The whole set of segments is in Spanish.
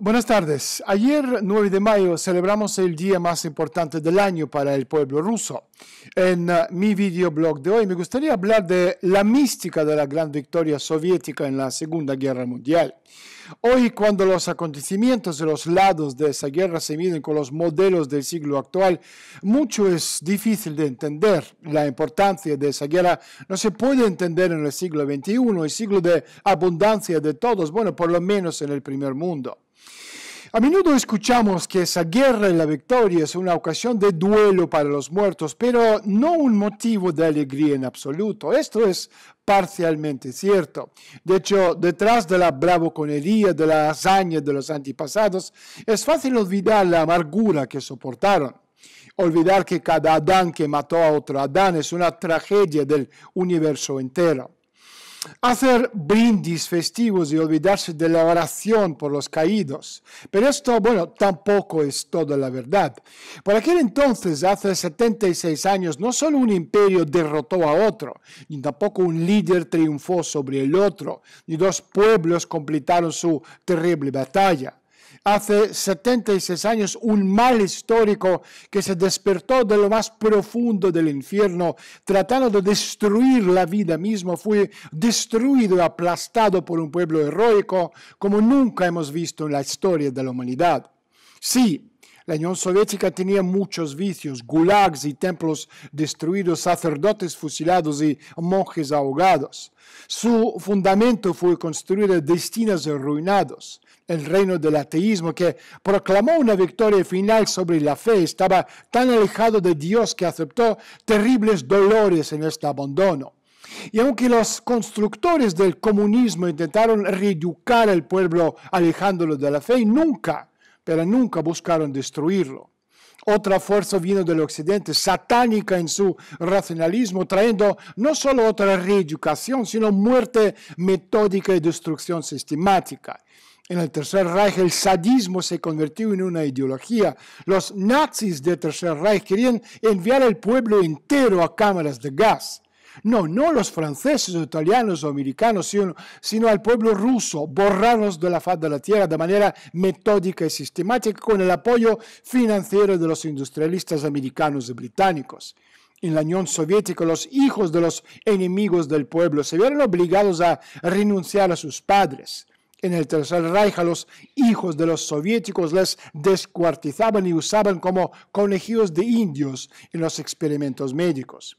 Buenas tardes. Ayer, 9 de mayo, celebramos el día más importante del año para el pueblo ruso. En eh, mi videoblog de hoy me gustaría hablar de la mística de la gran victoria soviética en la Segunda Guerra Mundial. Hoy, cuando los acontecimientos de los lados de esa guerra se miden con los modelos del siglo actual, mucho es difícil de entender. La importancia de esa guerra no se puede entender en el siglo XXI, el siglo de abundancia de todos, bueno, por lo menos en el primer mundo. A menudo escuchamos que esa guerra y la victoria es una ocasión de duelo para los muertos, pero no un motivo de alegría en absoluto. Esto es parcialmente cierto. De hecho, detrás de la bravoconería de la hazaña de los antepasados, es fácil olvidar la amargura que soportaron. Olvidar que cada Adán que mató a otro Adán es una tragedia del universo entero hacer brindis festivos y olvidarse de la oración por los caídos. Pero esto, bueno, tampoco es toda la verdad. Por aquel entonces, hace 76 años, no solo un imperio derrotó a otro, ni tampoco un líder triunfó sobre el otro, ni dos pueblos completaron su terrible batalla hace 76 años un mal histórico que se despertó de lo más profundo del infierno, tratando de destruir la vida misma, fue destruido y aplastado por un pueblo heroico como nunca hemos visto en la historia de la humanidad. Sí, la Unión Soviética tenía muchos vicios, gulags y templos destruidos, sacerdotes fusilados y monjes ahogados. Su fundamento fue construir destinos arruinados. El reino del ateísmo, que proclamó una victoria final sobre la fe, estaba tan alejado de Dios que aceptó terribles dolores en este abandono. Y aunque los constructores del comunismo intentaron reeducar al pueblo alejándolo de la fe, nunca pero nunca buscaron destruirlo. Otra fuerza vino del occidente, satánica en su racionalismo, trayendo no solo otra reeducación, sino muerte metódica y destrucción sistemática. En el Tercer Reich el sadismo se convirtió en una ideología. Los nazis del Tercer Reich querían enviar al pueblo entero a cámaras de gas. No, no los franceses italianos o americanos, sino, al pueblo ruso, borrarnos de la faz de la tierra de manera metódica y sistemática con el apoyo financiero de los industrialistas americanos y británicos. En la Unión Soviética los hijos de los enemigos del pueblo se vieron obligados a renunciar a sus padres en el Tercer Reich a los hijos de los soviéticos les descuartizaban y usaban como conejillos de indios en los experimentos médicos.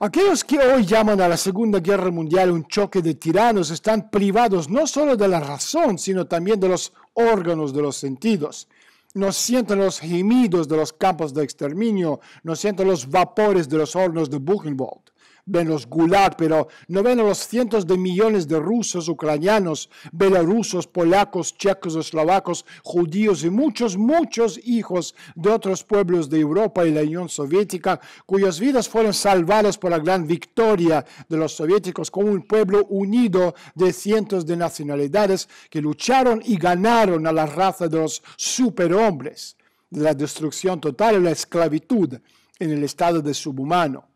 Aquellos que hoy llaman a la Segunda Guerra Mundial un choque de tiranos están privados no solo de la razón, sino también de los órganos de los sentidos. No sienten los gemidos de los campos de exterminio, no sienten los vapores de los hornos de Buchenwald ven los gulag, pero no ven los cientos de millones de rusos, ucranianos, belarusos, polacos, checos, eslovacos, judíos y muchos, muchos hijos de otros pueblos de Europa y la Unión Soviética, cuyas vidas fueron salvadas por la gran victoria de los soviéticos como un pueblo unido de cientos de nacionalidades que lucharon y ganaron a la raza de los superhombres de la destrucción total y la esclavitud en el estado de subhumano.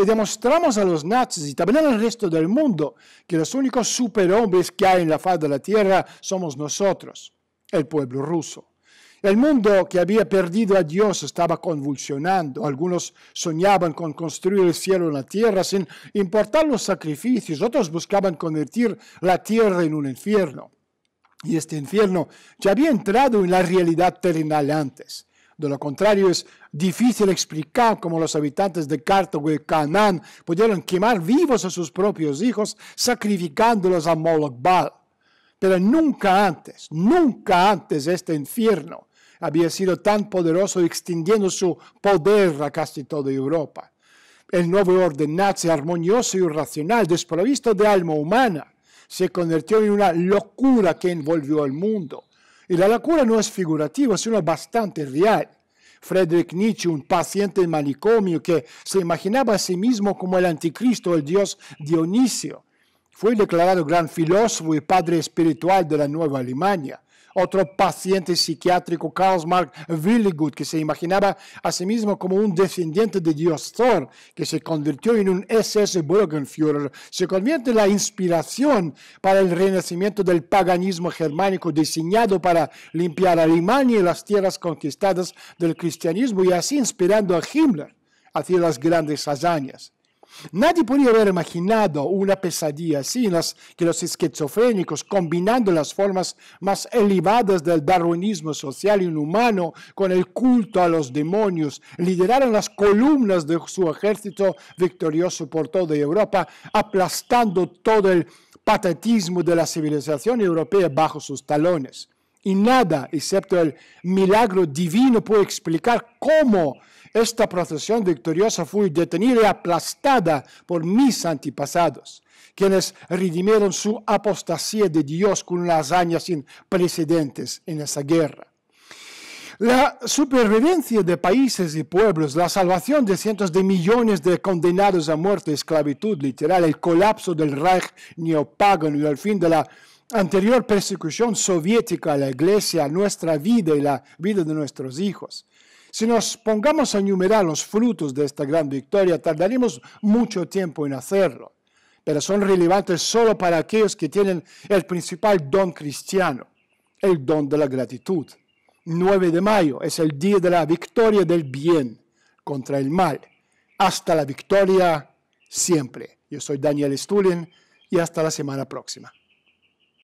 Y demostramos a los nazis y también al resto del mundo que los únicos superhombres que hay en la faz de la tierra somos nosotros, el pueblo ruso. El mundo que había perdido a Dios estaba convulsionando. Algunos soñaban con construir el cielo en la tierra sin importar los sacrificios. Otros buscaban convertir la tierra en un infierno. Y este infierno ya había entrado en la realidad terrenal antes. De lo contrario, es difícil explicar cómo los habitantes de y Canaán, pudieron quemar vivos a sus propios hijos, sacrificándolos a Moloch Pero nunca antes, nunca antes este infierno había sido tan poderoso extendiendo su poder a casi toda Europa. El nuevo orden nazi armonioso y racional, desprovisto de alma humana, se convirtió en una locura que envolvió al mundo. Y la locura no es figurativa, sino bastante real. Friedrich Nietzsche, un paciente en manicomio que se imaginaba a sí mismo como el anticristo, el dios Dionisio, fue declarado gran filósofo y padre espiritual de la Nueva Alemania. Otro paciente psiquiátrico, Karl Marx Willigut, que se imaginaba a sí mismo como un descendiente de Dios Thor, que se convirtió en un SS Bürgenführer, se convierte en la inspiración para el renacimiento del paganismo germánico diseñado para limpiar Alemania y las tierras conquistadas del cristianismo y así inspirando a Himmler hacia las grandes hazañas. Nadie podría haber imaginado una pesadilla así, las que los esquizofrénicos, combinando las formas más elevadas del darwinismo social inhumano con el culto a los demonios, lideraron las columnas de su ejército victorioso por toda Europa, aplastando todo el patetismo de la civilización europea bajo sus talones. Y nada, excepto el milagro divino, puede explicar cómo esta procesión victoriosa fue detenida y aplastada por mis antepasados, quienes redimieron su apostasía de Dios con las hazaña sin precedentes en esa guerra. La supervivencia de países y pueblos, la salvación de cientos de millones de condenados a muerte, esclavitud literal, el colapso del Reich neopagano y el fin de la anterior persecución soviética a la iglesia, a nuestra vida y la vida de nuestros hijos. Si nos pongamos a enumerar los frutos de esta gran victoria, tardaremos mucho tiempo en hacerlo, pero son relevantes solo para aquellos que tienen el principal don cristiano, el don de la gratitud. 9 de mayo es el día de la victoria del bien contra el mal, hasta la victoria siempre. Yo soy Daniel Stulin y hasta la semana próxima.